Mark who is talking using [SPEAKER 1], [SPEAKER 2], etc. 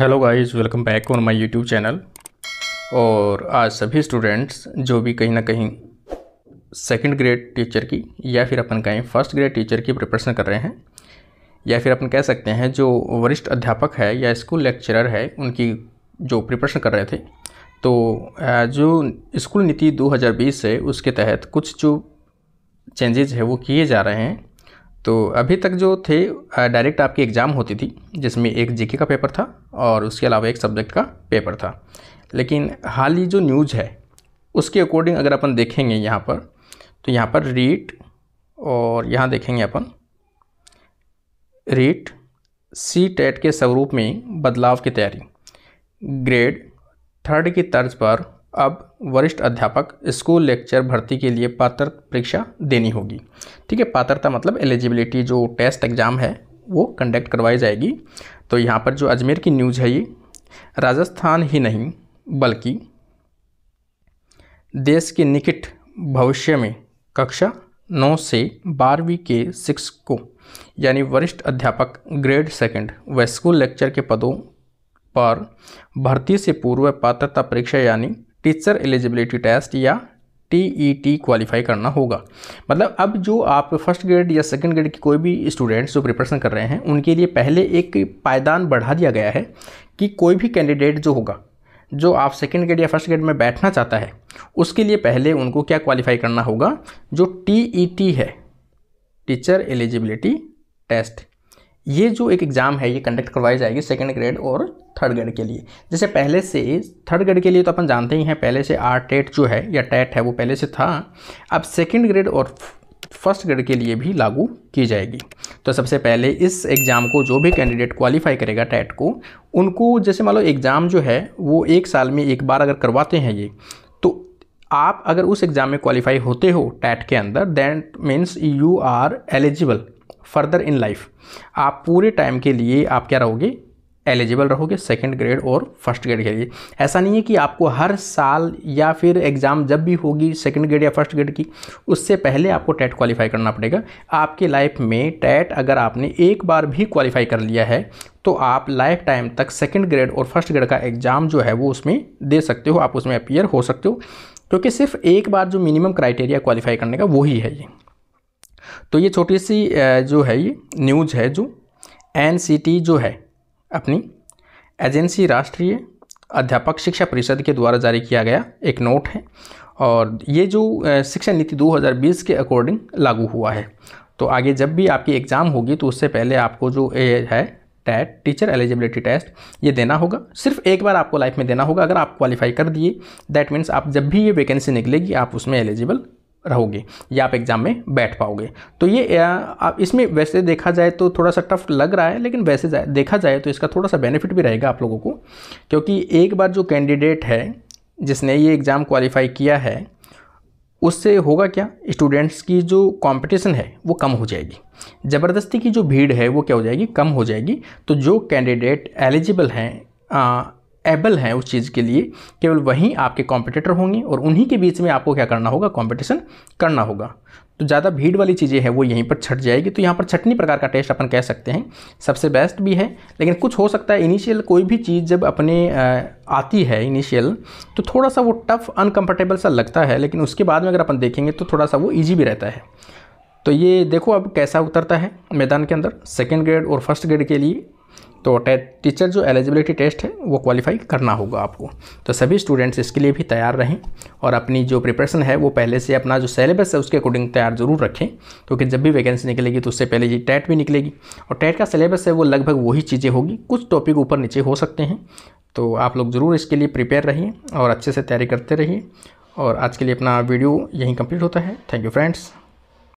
[SPEAKER 1] hello guys welcome back on my YouTube channel और आज सभी स्टूडेंट्स जो भी कहीं ना कहीं सेकंड ग्रेड टीचर की या फिर अपन कहें फर्स्ट ग्रेड टीचर की प्रिपरेशन कर रहे हैं या फिर अपन कह सकते हैं जो वरिष्ठ अध्यापक है या स्कूल लेक्चरर है उनकी जो प्रिपरेशन कर रहे थे तो जो स्कूल नीति दो है उसके तहत कुछ जो चेंजेज है वो किए जा रहे हैं तो अभी तक जो थे डायरेक्ट आपकी एग्ज़ाम होती थी जिसमें एक जीके का पेपर था और उसके अलावा एक सब्जेक्ट का पेपर था लेकिन हाल ही जो न्यूज़ है उसके अकॉर्डिंग अगर अपन देखेंगे यहाँ पर तो यहाँ पर रीट और यहाँ देखेंगे अपन रीट सी टेट के स्वरूप में बदलाव की तैयारी ग्रेड थर्ड की तर्ज पर अब वरिष्ठ अध्यापक स्कूल लेक्चर भर्ती के लिए पात्र परीक्षा देनी होगी ठीक है पात्रता मतलब एलिजिबिलिटी जो टेस्ट एग्ज़ाम है वो कंडक्ट करवाई जाएगी तो यहाँ पर जो अजमेर की न्यूज़ है ये राजस्थान ही नहीं बल्कि देश के निकट भविष्य में कक्षा नौ से बारहवीं के शिक्षकों यानी वरिष्ठ अध्यापक ग्रेड सेकंड व स्कूल लेक्चर के पदों पर भर्ती से पूर्व पात्रता परीक्षा यानी टीचर एलिजिबिलिटी टेस्ट या टी ई टी क्वालिफाई करना होगा मतलब अब जो आप फर्स्ट ग्रेड या सेकंड ग्रेड की कोई भी स्टूडेंट्स जो प्रिपरेशन कर रहे हैं उनके लिए पहले एक पायदान बढ़ा दिया गया है कि कोई भी कैंडिडेट जो होगा जो आप सेकेंड ग्रेड या फर्स्ट ग्रेड में बैठना चाहता है उसके लिए पहले उनको क्या क्वालिफाई करना होगा जो टी ई टी है टीचर एलिजिबिलिटी टेस्ट ये जो एक एग्ज़ाम है ये कंडक्ट करवाई जाएगी सेकेंड ग्रेड और थर्ड ग्रेड के लिए जैसे पहले से थर्ड ग्रेड के लिए तो अपन जानते ही हैं पहले से आर टेट e जो है या टेट e है वो पहले से था अब सेकेंड ग्रेड और फर्स्ट ग्रेड के लिए भी लागू की जाएगी तो सबसे पहले इस एग्ज़ाम को जो भी कैंडिडेट क्वालिफाई करेगा टैट e को उनको जैसे मान लो एग्ज़ाम जो है वो एक साल में एक बार अगर करवाते हैं ये तो आप अगर उस एग्ज़ाम में क्वालिफाई होते हो टैट के अंदर that means you are eligible further in life आप पूरे टाइम के लिए आप क्या रहोगे एलिजिबल रहोगे सेकेंड ग्रेड और फर्स्ट ग्रेड के लिए ऐसा नहीं है कि आपको हर साल या फिर एग्ज़ाम जब भी होगी सेकेंड ग्रेड या फर्स्ट ग्रेड की उससे पहले आपको टेट क्वालिफाई करना पड़ेगा आपके लाइफ में टेट अगर आपने एक बार भी क्वालिफाई कर लिया है तो आप लाइफ टाइम तक सेकेंड ग्रेड और फर्स्ट ग्रेड का एग्ज़ाम जो है वो उसमें दे सकते हो आप उसमें अपियर हो सकते हो क्योंकि सिर्फ एक बार जो मिनिमम क्राइटेरिया क्वालिफाई करने का वही है ये तो ये छोटी सी जो है ये न्यूज है जो एन जो है अपनी एजेंसी राष्ट्रीय अध्यापक शिक्षा परिषद के द्वारा जारी किया गया एक नोट है और ये जो शिक्षा नीति 2020 के अकॉर्डिंग लागू हुआ है तो आगे जब भी आपकी एग्ज़ाम होगी तो उससे पहले आपको जो ए है टैट टीचर एलिजिबिलिटी टेस्ट ये देना होगा सिर्फ एक बार आपको लाइफ में देना होगा अगर आप क्वालिफाई कर दिए दैट मीन्स आप जब भी ये वैकेंसी निकलेगी आप उसमें एलिजिबल रहोगे या आप एग्ज़ाम में बैठ पाओगे तो ये आप इसमें वैसे देखा जाए तो थोड़ा सा टफ लग रहा है लेकिन वैसे जाए देखा जाए तो इसका थोड़ा सा बेनिफिट भी रहेगा आप लोगों को क्योंकि एक बार जो कैंडिडेट है जिसने ये एग्ज़ाम क्वालिफाई किया है उससे होगा क्या स्टूडेंट्स की जो कंपटीशन है वो कम हो जाएगी ज़बरदस्ती की जो भीड़ है वो क्या हो जाएगी कम हो जाएगी तो जो कैंडिडेट एलिजिबल हैं एबल हैं उस चीज़ के लिए केवल वहीं आपके कॉम्पिटिटर होंगे और उन्हीं के बीच में आपको क्या करना होगा कॉम्पिटिशन करना होगा तो ज़्यादा भीड़ वाली चीज़ें हैं वो यहीं पर छट जाएगी तो यहाँ पर छटनी प्रकार का टेस्ट अपन कह सकते हैं सबसे बेस्ट भी है लेकिन कुछ हो सकता है इनिशियल कोई भी चीज़ जब अपने आती है इनिशियल तो थोड़ा सा वो टफ़ अनकम्फर्टेबल सा लगता है लेकिन उसके बाद में अगर अपन देखेंगे तो थोड़ा सा वो ईजी भी रहता है तो ये देखो अब कैसा उतरता है मैदान के अंदर सेकेंड ग्रेड और फर्स्ट ग्रेड के लिए तो टीचर जो एलिजिबिलिटी टेस्ट है वो क्वालिफाई करना होगा आपको तो सभी स्टूडेंट्स इसके लिए भी तैयार रहें और अपनी जो प्रिपरेशन है वो पहले से अपना जो सिलेबस है उसके अकॉर्डिंग तैयार ज़रूर रखें क्योंकि तो जब भी वैकेंसी निकलेगी तो उससे पहले ये टैट भी निकलेगी और टैट का सिलेबस है वो लगभग वही चीज़ें होगी कुछ टॉपिक ऊपर नीचे हो सकते हैं तो आप लोग ज़रूर इसके लिए प्रिपेयर रहिए और अच्छे से तैयारी करते रहिए और आज के लिए अपना वीडियो यहीं कम्प्लीट होता है थैंक यू फ्रेंड्स